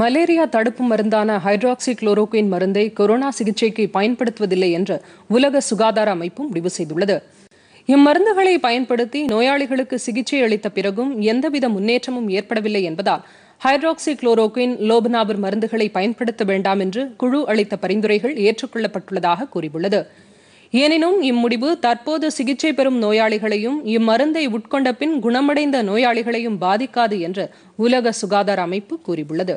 malaria தடுப்பு மருந்தான hydroxychloroquine மருந்தை கொரோனா சிகிச்சைக்கு பயன்படுத்துவதில்லை என்று உலக சுகாதார அமைப்பு முடிவு செய்துள்ளது இம்மருந்துகளை பயன்படுத்தி நோயாளிகளுக்கு சிகிச்சை அளித்த பிறகும் எந்தவித முன்னேற்றமும் ஏற்படவில்லை என்பதால் ஹைட்ராக்சி குளோரோக்வின் லோபனாபர் மருந்துகளை பயன்படுத்த வேண்டாம் என்று குழு அளித்த பரிந்துரைகள் ஏற்றுக்கொள்ளப்பட்டுள்ளதாக கூறியுள்ளது எனினும் இம்முடிவு தற்போது சிகிச்சை பெறும் நோயாளிகளையும் இம்மருந்தை உட்கொண்ட பின் குணமடைந்த நோயாளிகளையும் பாதிக்காது என்று உலக சுகாதார அமைப்பு கூறியுள்ளது